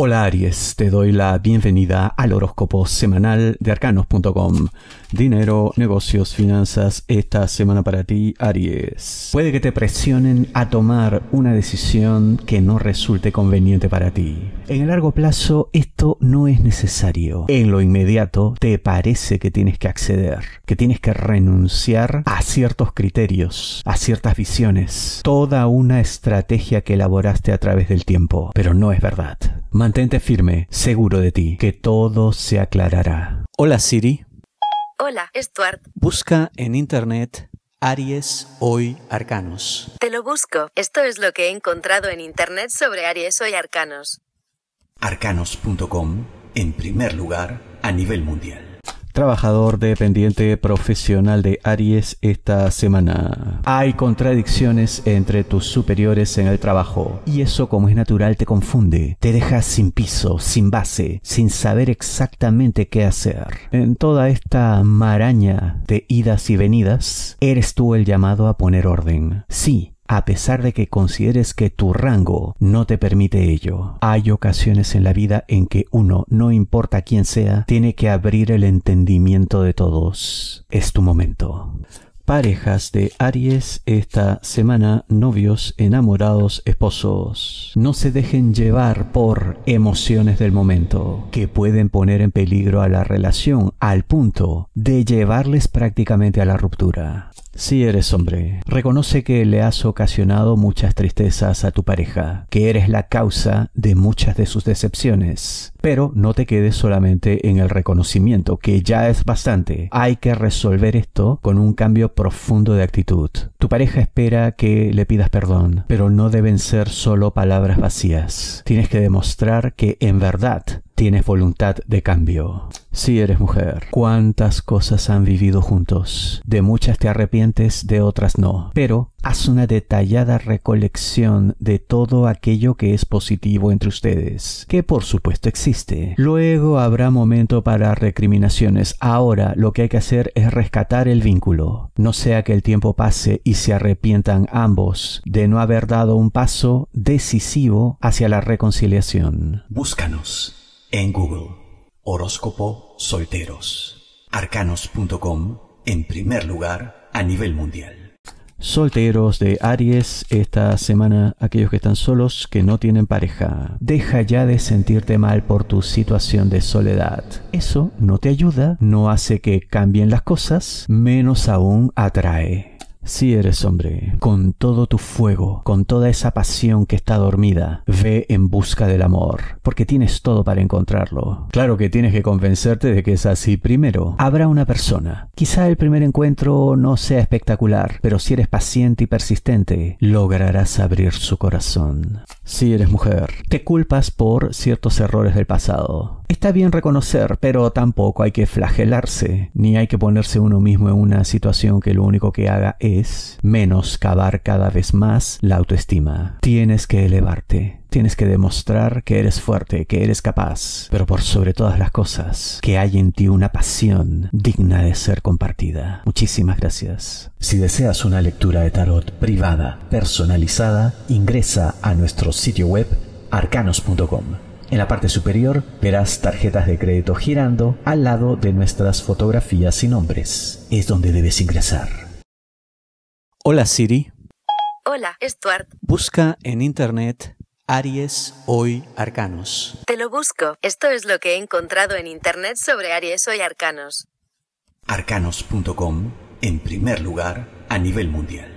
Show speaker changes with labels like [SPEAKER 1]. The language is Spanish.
[SPEAKER 1] Hola Aries, te doy la bienvenida al horóscopo semanal de arcanos.com. Dinero, negocios, finanzas, esta semana para ti Aries. Puede que te presionen a tomar una decisión que no resulte conveniente para ti. En el largo plazo esto no es necesario. En lo inmediato te parece que tienes que acceder, que tienes que renunciar a ciertos criterios, a ciertas visiones, toda una estrategia que elaboraste a través del tiempo, pero no es verdad. Mantente firme, seguro de ti, que todo se aclarará. Hola Siri. Hola, Stuart. Busca en Internet Aries hoy Arcanos. Te lo busco. Esto es lo que he encontrado en Internet sobre Aries hoy Arcanos. Arcanos.com, en primer lugar, a nivel mundial trabajador dependiente profesional de Aries esta semana. Hay contradicciones entre tus superiores en el trabajo y eso como es natural te confunde, te dejas sin piso, sin base, sin saber exactamente qué hacer. En toda esta maraña de idas y venidas, eres tú el llamado a poner orden. Sí, a pesar de que consideres que tu rango no te permite ello. Hay ocasiones en la vida en que uno, no importa quién sea, tiene que abrir el entendimiento de todos. Es tu momento. Parejas de Aries esta semana, novios, enamorados, esposos. No se dejen llevar por emociones del momento que pueden poner en peligro a la relación al punto de llevarles prácticamente a la ruptura. Si eres hombre, reconoce que le has ocasionado muchas tristezas a tu pareja, que eres la causa de muchas de sus decepciones. Pero no te quedes solamente en el reconocimiento, que ya es bastante. Hay que resolver esto con un cambio profundo de actitud. Tu pareja espera que le pidas perdón, pero no deben ser solo palabras vacías. Tienes que demostrar que en verdad tienes voluntad de cambio. Si eres mujer, cuántas cosas han vivido juntos. De muchas te arrepientes, de otras no. Pero haz una detallada recolección de todo aquello que es positivo entre ustedes, que por supuesto existe. Luego habrá momento para recriminaciones. Ahora lo que hay que hacer es rescatar el vínculo. No sea que el tiempo pase y se arrepientan ambos de no haber dado un paso decisivo hacia la reconciliación. Búscanos en Google. Horóscopo Solteros. Arcanos.com en primer lugar a nivel mundial. Solteros de Aries, esta semana aquellos que están solos, que no tienen pareja. Deja ya de sentirte mal por tu situación de soledad. Eso no te ayuda, no hace que cambien las cosas, menos aún atrae. Si eres hombre, con todo tu fuego, con toda esa pasión que está dormida, ve en busca del amor, porque tienes todo para encontrarlo. Claro que tienes que convencerte de que es así primero. Habrá una persona. Quizá el primer encuentro no sea espectacular, pero si eres paciente y persistente, lograrás abrir su corazón. Si eres mujer, te culpas por ciertos errores del pasado Está bien reconocer, pero tampoco hay que flagelarse, ni hay que ponerse uno mismo en una situación que lo único que haga es menoscabar cada vez más la autoestima. Tienes que elevarte. Tienes que demostrar que eres fuerte, que eres capaz, pero por sobre todas las cosas, que hay en ti una pasión digna de ser compartida. Muchísimas gracias. Si deseas una lectura de tarot privada, personalizada, ingresa a nuestro sitio web arcanos.com. En la parte superior verás tarjetas de crédito girando al lado de nuestras fotografías y nombres. Es donde debes ingresar. Hola Siri. Hola, Stuart. Busca en internet Aries hoy Arcanos. Te lo busco. Esto es lo que he encontrado en internet sobre Aries hoy Arcanos. Arcanos.com, en primer lugar, a nivel mundial.